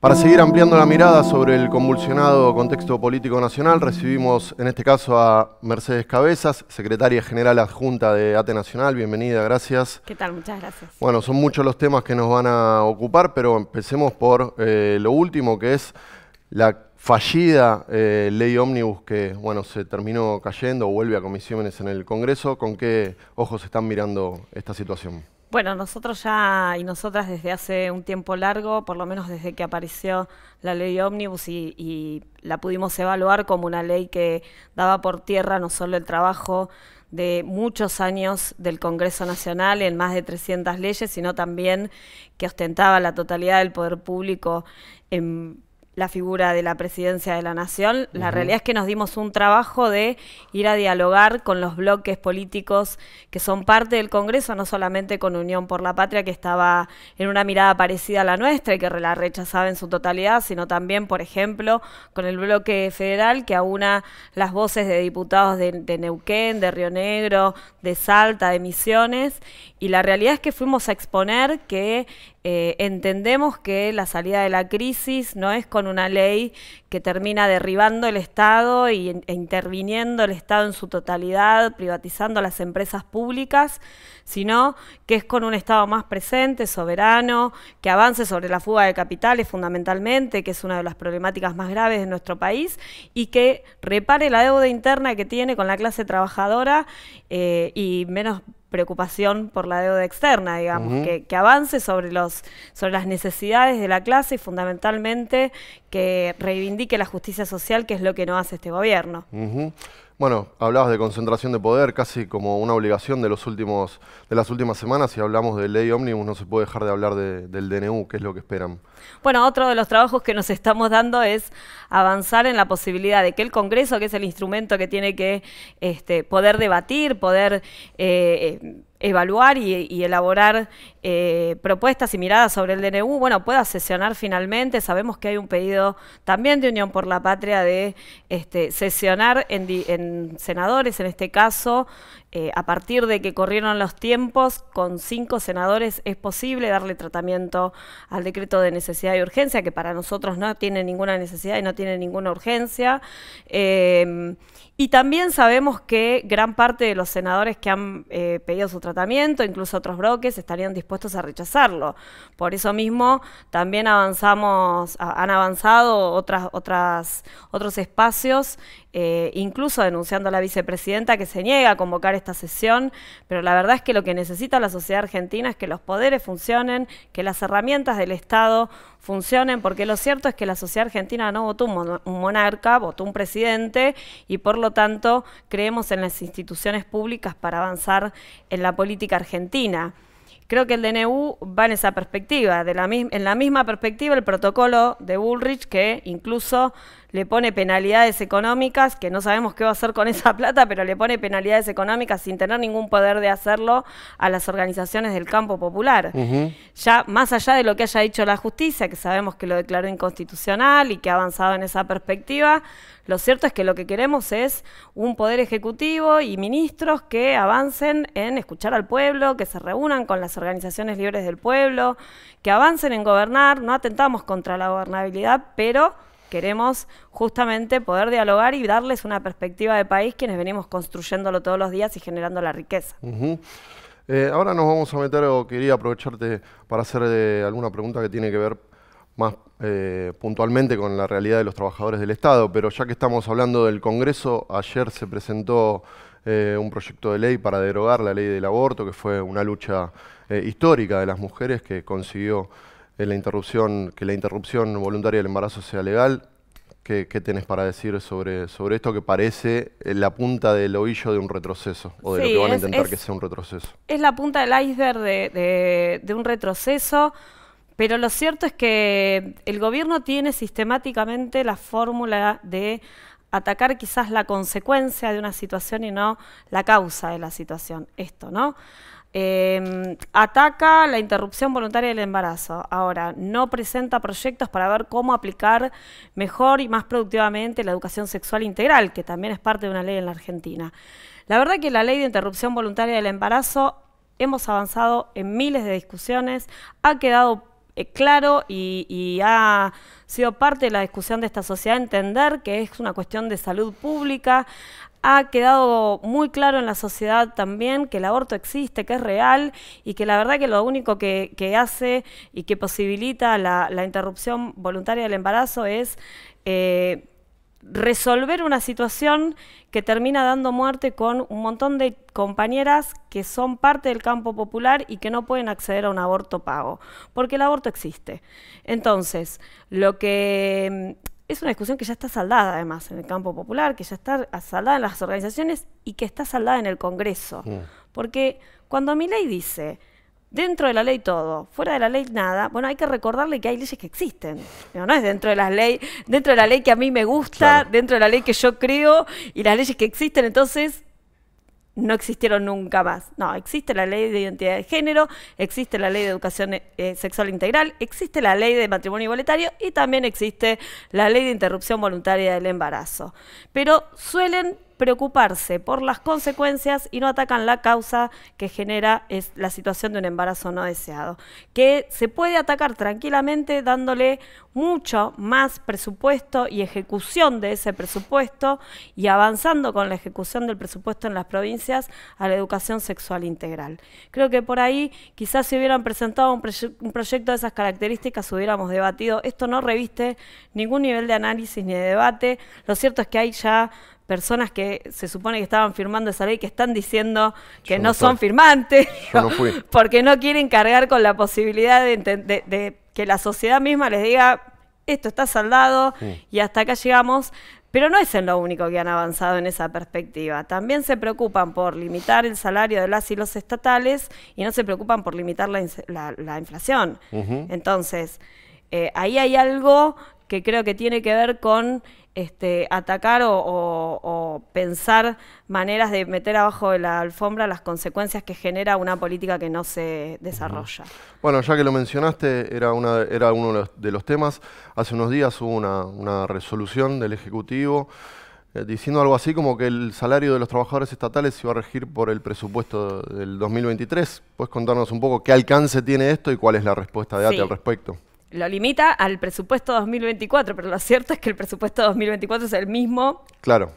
Para seguir ampliando la mirada sobre el convulsionado contexto político nacional, recibimos en este caso a Mercedes Cabezas, secretaria general adjunta de ATE Nacional. Bienvenida, gracias. ¿Qué tal? Muchas gracias. Bueno, son muchos los temas que nos van a ocupar, pero empecemos por eh, lo último, que es la fallida eh, ley ómnibus que bueno, se terminó cayendo o vuelve a comisiones en el Congreso. ¿Con qué ojos están mirando esta situación? Bueno, nosotros ya y nosotras desde hace un tiempo largo, por lo menos desde que apareció la ley ómnibus y, y, la pudimos evaluar como una ley que daba por tierra no solo el trabajo de muchos años del Congreso Nacional en más de 300 leyes, sino también que ostentaba la totalidad del poder público en la figura de la presidencia de la nación. La realidad es que nos dimos un trabajo de ir a dialogar con los bloques políticos que son parte del Congreso, no solamente con Unión por la Patria, que estaba en una mirada parecida a la nuestra y que la rechazaba en su totalidad, sino también, por ejemplo, con el bloque federal que aúna las voces de diputados de, Neuquén, de Río Negro, de Salta, de Misiones. Y la realidad es que fuimos a exponer que eh, entendemos que la salida de la crisis no es con una ley que termina derribando el Estado e interviniendo el Estado en su totalidad, privatizando las empresas públicas, sino que es con un Estado más presente, soberano, que avance sobre la fuga de capitales fundamentalmente, que es una de las problemáticas más graves de nuestro país, y que repare la deuda interna que tiene con la clase trabajadora eh, y menos preocupación por la deuda externa, digamos, que, avance sobre, los, sobre las necesidades de la clase y fundamentalmente que reivindique la justicia social, que es lo que no hace este gobierno. Bueno, hablabas de concentración de poder, casi como una obligación de, los últimos, de las últimas semanas. Si hablamos de ley ómnibus, no se puede dejar de hablar del DNU, que es lo que esperan. Bueno, otro de los trabajos que nos estamos dando es avanzar en la posibilidad de que el Congreso, que es el instrumento que tiene que este, poder debatir, poder... Eh, eh, evaluar y, elaborar eh, propuestas y miradas sobre el DNU, bueno, pueda sesionar finalmente. Sabemos que hay un pedido también de Unión por la Patria de este, sesionar en, senadores, en este caso, eh, a partir de que corrieron los tiempos, con cinco senadores es posible darle tratamiento al decreto de necesidad y urgencia, que para nosotros no tiene ninguna necesidad y no tiene ninguna urgencia. Eh, y también sabemos que gran parte de los senadores que han eh, pedido su tratamiento, incluso otros bloques, estarían dispuestos a rechazarlo. Por eso mismo también avanzamos, han avanzado otras, otras, otros espacios, eh, incluso denunciando a la vicepresidenta que se niega a convocar esta sesión, pero la verdad es que lo que necesita la sociedad argentina es que los poderes funcionen, que las herramientas del Estado funcionen, porque lo cierto es que la sociedad argentina no votó un, un monarca, votó un presidente y por lo tanto, creemos en las instituciones públicas para avanzar en la política argentina. Creo que el DNU va en esa perspectiva, la en la misma perspectiva el protocolo de Bullrich que incluso le pone penalidades económicas, que no sabemos qué va a hacer con esa plata, pero le pone penalidades económicas sin tener ningún poder de hacerlo a las organizaciones del campo popular. Ya más allá de lo que haya dicho la justicia, que sabemos que lo declaró inconstitucional y que ha avanzado en esa perspectiva, lo cierto es que lo que queremos es un poder ejecutivo y ministros que avancen en escuchar al pueblo, que se reúnan con las organizaciones libres del pueblo, que avancen en gobernar. No atentamos contra la gobernabilidad, pero Queremos justamente poder dialogar y darles una perspectiva de país quienes venimos construyéndolo todos los días y generando la riqueza. Eh, ahora nos vamos a meter, o quería aprovecharte para hacer eh, alguna pregunta que tiene que ver más eh, puntualmente con la realidad de los trabajadores del Estado, pero ya que estamos hablando del Congreso, ayer se presentó un proyecto de ley para derogar la ley del aborto, que fue una lucha histórica de las mujeres que consiguió la interrupción, que la interrupción voluntaria del embarazo sea legal. ¿Qué, tenés para decir sobre, sobre esto que parece eh, la punta del ovillo de un retroceso? O de lo que van a intentar que sea un retroceso. Es la punta del iceberg de, de, un retroceso, pero lo cierto es que el gobierno tiene sistemáticamente la fórmula de atacar quizás la consecuencia de una situación y no la causa de la situación. Esto, ¿no? Em, ataca la interrupción voluntaria del embarazo. Ahora, no presenta proyectos para ver cómo aplicar mejor y más productivamente la educación sexual integral, que también es parte de una ley en la Argentina. La verdad que la ley de interrupción voluntaria del embarazo hemos avanzado en miles de discusiones, ha quedado eh, claro y ha sido parte de la discusión de esta sociedad entender que es una cuestión de salud pública, ha quedado muy claro en la sociedad también que el aborto existe, que es real y que la verdad que lo único que, hace y que posibilita la, interrupción voluntaria del embarazo es eh, resolver una situación que termina dando muerte con un montón de compañeras que son parte del campo popular y que no pueden acceder a un aborto pago, porque el aborto existe. Entonces, lo que es una discusión que ya está saldada además en el campo popular, que ya está saldada en las organizaciones y que está saldada en el Congreso. Porque cuando mi ley dice, dentro de la ley todo, fuera de la ley nada, bueno, hay que recordarle que hay leyes que existen. No, es dentro de las leyes, dentro de la ley que a mí me gusta, dentro de la ley que yo creo y las leyes que existen, entonces no existieron nunca más. No, existe la ley de identidad de género, existe la ley de educación eh, sexual integral, existe la ley de matrimonio igualitario y también existe la ley de interrupción voluntaria del embarazo. Pero suelen preocuparse por las consecuencias y no atacan la causa que genera es la situación de un embarazo no deseado, que se puede atacar tranquilamente dándole mucho más presupuesto y ejecución de ese presupuesto y avanzando con la ejecución del presupuesto en las provincias a la educación sexual integral. Creo que por ahí quizás si hubieran presentado un, proyecto de esas características hubiéramos debatido. Esto no reviste ningún nivel de análisis ni de debate. Lo cierto es que hay ya personas que se supone que estaban firmando esa ley que están diciendo que no, son firmantes, porque no quieren cargar con la posibilidad de, que la sociedad misma les diga, esto está saldado y hasta acá llegamos. Pero no es en lo único que han avanzado en esa perspectiva. También se preocupan por limitar el salario de las y los estatales y no se preocupan por limitar la, inflación. Entonces, eh, ahí hay algo que creo que tiene que ver con este, atacar o, pensar maneras de meter abajo de la alfombra las consecuencias que genera una política que no se desarrolla. Bueno, ya que lo mencionaste, era, una, era uno de los temas. Hace unos días hubo una, resolución del Ejecutivo eh, diciendo algo así como que el salario de los trabajadores estatales iba a regir por el presupuesto del 2023. ¿Puedes contarnos un poco qué alcance tiene esto y cuál es la respuesta de ATE al respecto? lo limita al presupuesto 2024, pero lo cierto es que el presupuesto 2024 es el mismo. Claro.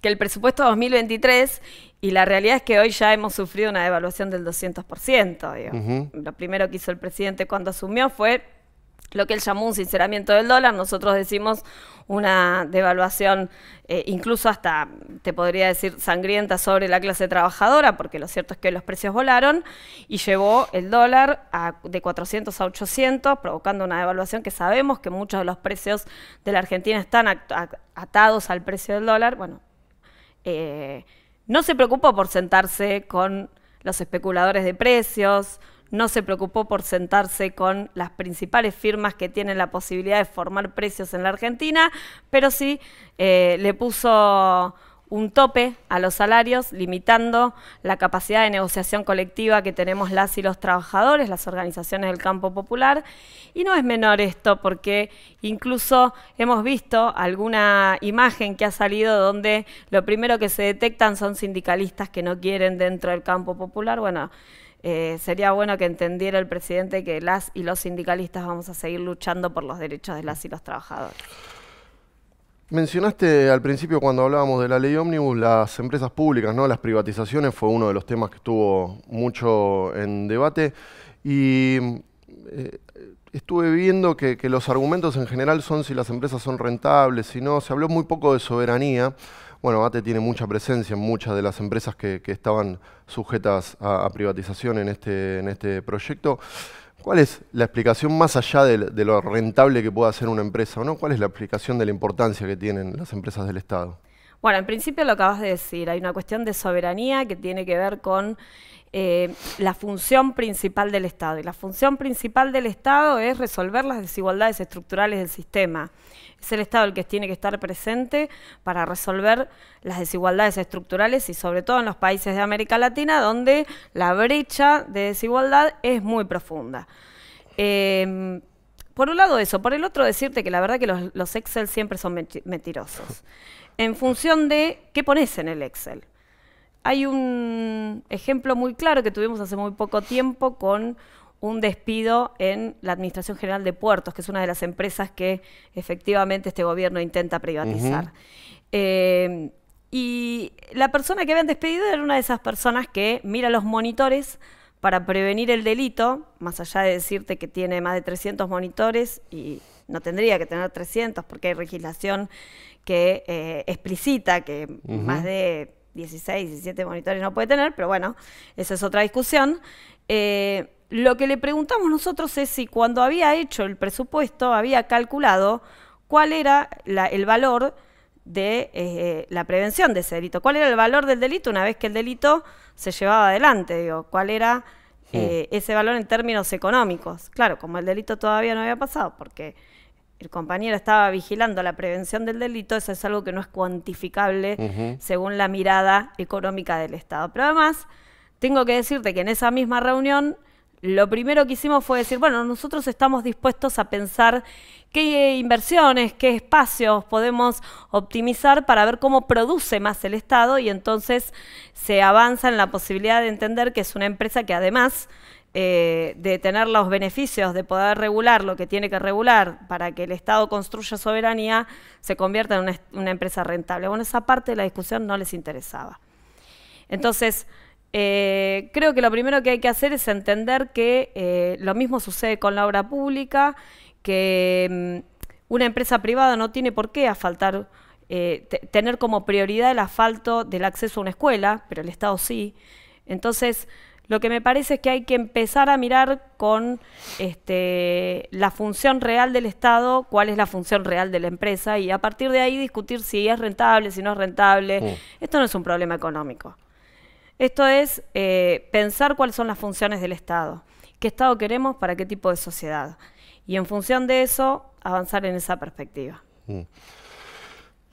Que el presupuesto 2023 y la realidad es que hoy ya hemos sufrido una devaluación del 200%. Lo primero que hizo el presidente cuando asumió fue lo que él llamó un sinceramiento del dólar, nosotros decimos una devaluación eh, incluso hasta, te podría decir, sangrienta sobre la clase trabajadora, porque lo cierto es que los precios volaron y llevó el dólar de 400 a 800, provocando una devaluación que sabemos que muchos de los precios de la Argentina están atados al precio del dólar. Bueno, eh, no se preocupó por sentarse con los especuladores de precios, no se preocupó por sentarse con las principales firmas que tienen la posibilidad de formar precios en la Argentina, pero sí eh, le puso un tope a los salarios, limitando la capacidad de negociación colectiva que tenemos las y los trabajadores, las organizaciones del campo popular. Y no es menor esto porque incluso hemos visto alguna imagen que ha salido donde lo primero que se detectan son sindicalistas que no quieren dentro del campo popular. Bueno, eh, sería bueno que entendiera el presidente que las y los sindicalistas vamos a seguir luchando por los derechos de las y los trabajadores. Mencionaste al principio cuando hablábamos de la ley ómnibus las empresas públicas, ¿no? Las privatizaciones fue uno de los temas que estuvo mucho en debate y eh, estuve viendo que, que los argumentos en general son si las empresas son rentables, si no, se habló muy poco de soberanía. Bueno, ATE tiene mucha presencia en muchas de las empresas que, estaban sujetas a, privatización en este, en este proyecto. ¿Cuál es la explicación más allá de, lo rentable que pueda ser una empresa o no? ¿Cuál es la explicación de la importancia que tienen las empresas del Estado? Bueno, en principio lo acabas de decir, hay una cuestión de soberanía que tiene que ver con eh, la función principal del Estado. Y la función principal del Estado es resolver las desigualdades estructurales del sistema. Es el Estado el que tiene que estar presente para resolver las desigualdades estructurales y sobre todo en los países de América Latina donde la brecha de desigualdad es muy profunda. Em, por un lado eso, por el otro decirte que la verdad que los Excel siempre son mentirosos en función de qué pones en el Excel. Hay un ejemplo muy claro que tuvimos hace muy poco tiempo con un despido en la Administración General de Puertos, que es una de las empresas que efectivamente este gobierno intenta privatizar. Eh, y la persona que habían despedido era una de esas personas que mira los monitores para prevenir el delito, más allá de decirte que tiene más de 300 monitores y no tendría que tener 300 porque hay legislación que eh, explicita que más de 16, 17 monitores no puede tener, pero bueno, esa es otra discusión. Eh, lo que le preguntamos nosotros es si cuando había hecho el presupuesto había calculado cuál era el valor de eh, la prevención de ese delito, cuál era el valor del delito una vez que el delito se llevaba adelante, digo, cuál era ese valor en términos económicos. Claro, como el delito todavía no había pasado, porque el compañero estaba vigilando la prevención del delito, eso es algo que no es cuantificable según la mirada económica del Estado. Pero además, tengo que decirte que en esa misma reunión, lo primero que hicimos fue decir, bueno, nosotros estamos dispuestos a pensar qué inversiones, qué espacios podemos optimizar para ver cómo produce más el Estado y entonces se avanza en la posibilidad de entender que es una empresa que además eh, de tener los beneficios de poder regular lo que tiene que regular para que el Estado construya soberanía, se convierta en una, empresa rentable. Bueno, esa parte de la discusión no les interesaba. Entonces, eh, creo que lo primero que hay que hacer es entender que eh, lo mismo sucede con la obra pública, que mm, una empresa privada no tiene por qué asfaltar, tener como prioridad el asfalto del acceso a una escuela, pero el Estado sí. Entonces, lo que me parece es que hay que empezar a mirar con este, la función real del Estado, cuál es la función real de la empresa y a partir de ahí discutir si es rentable, si no es rentable. Esto no es un problema económico. Esto es eh, pensar cuáles son las funciones del Estado, qué Estado queremos para qué tipo de sociedad y en función de eso avanzar en esa perspectiva. Mm.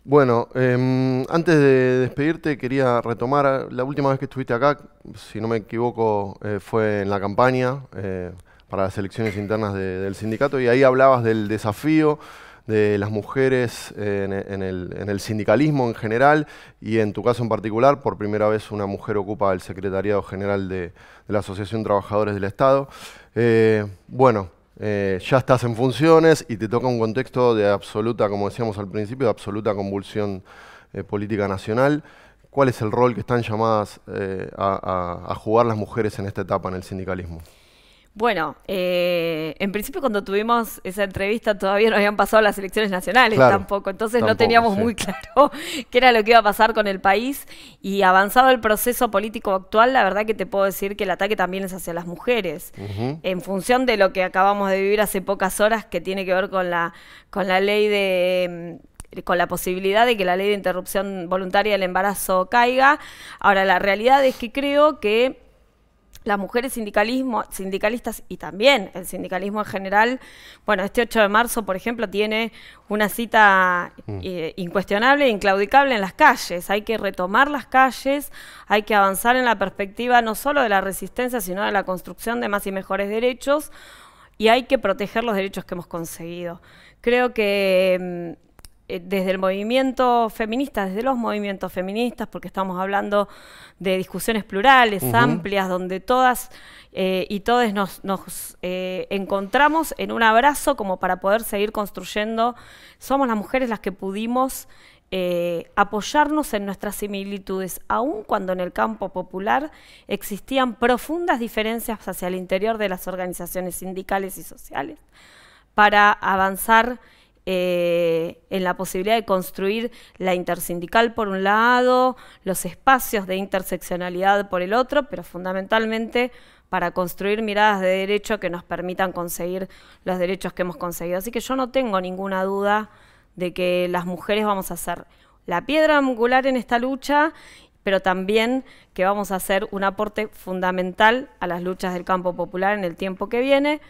Bueno, em, antes de despedirte quería retomar eh, la última vez que estuviste acá, si no me equivoco, eh, fue en la campaña eh, para las elecciones internas del sindicato y ahí hablabas del desafío de las mujeres en, el, sindicalismo en general y en tu caso en particular, por primera vez una mujer ocupa el secretariado general de, de la Asociación de Trabajadores del Estado. bueno, eh, ya estás en funciones y te toca un contexto de absoluta, como decíamos al principio, de absoluta convulsión eh, política nacional. ¿Cuál es el rol que están llamadas eh, a jugar las mujeres en esta etapa en el sindicalismo? Bueno, eh, en principio cuando tuvimos esa entrevista todavía no habían pasado las elecciones nacionales tampoco, entonces no teníamos muy claro qué era lo que iba a pasar con el país y avanzado el proceso político actual, la verdad que te puedo decir que el ataque también es hacia las mujeres, en función de lo que acabamos de vivir hace pocas horas que tiene que ver con la, con la ley de mm, con la posibilidad de que la ley de interrupción voluntaria del embarazo caiga. Ahora, la realidad es que creo que las mujeres sindicalismo, sindicalistas y también el sindicalismo en general, bueno, este 8 de marzo, por ejemplo, tiene una cita mm. eh, incuestionable e inclaudicable en las calles. Hay que retomar las calles, hay que avanzar en la perspectiva no solo de la resistencia, sino de la construcción de más y mejores derechos y hay que proteger los derechos que hemos conseguido. Creo que mm, eh, desde el movimiento feminista, desde los movimientos feministas, porque estamos hablando de discusiones plurales, amplias, donde todas eh, y todos nos, eh, encontramos en un abrazo como para poder seguir construyendo. Somos las mujeres las que pudimos apoyarnos en nuestras similitudes, aun cuando en el campo popular existían profundas diferencias hacia el interior de las organizaciones sindicales y sociales, para avanzar eh, en la posibilidad de construir la intersindical por un lado, los espacios de interseccionalidad por el otro, pero fundamentalmente para construir miradas de derecho que nos permitan conseguir los derechos que hemos conseguido. Así que yo no tengo ninguna duda de que las mujeres vamos a ser la piedra angular en esta lucha, pero también que vamos a hacer un aporte fundamental a las luchas del campo popular en el tiempo que viene.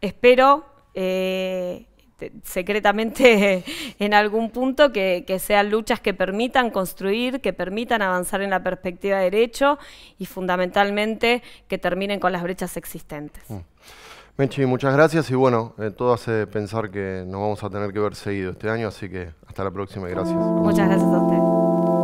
Espero eh, este, secretamente en algún punto, que, sean luchas que permitan construir, que permitan avanzar en la perspectiva de derecho y fundamentalmente que terminen con las brechas existentes. Mm. muchas gracias y bueno, eh, todo hace pensar que nos vamos a tener que ver seguido este año, así que hasta la próxima y gracias. Muchas gracias a usted.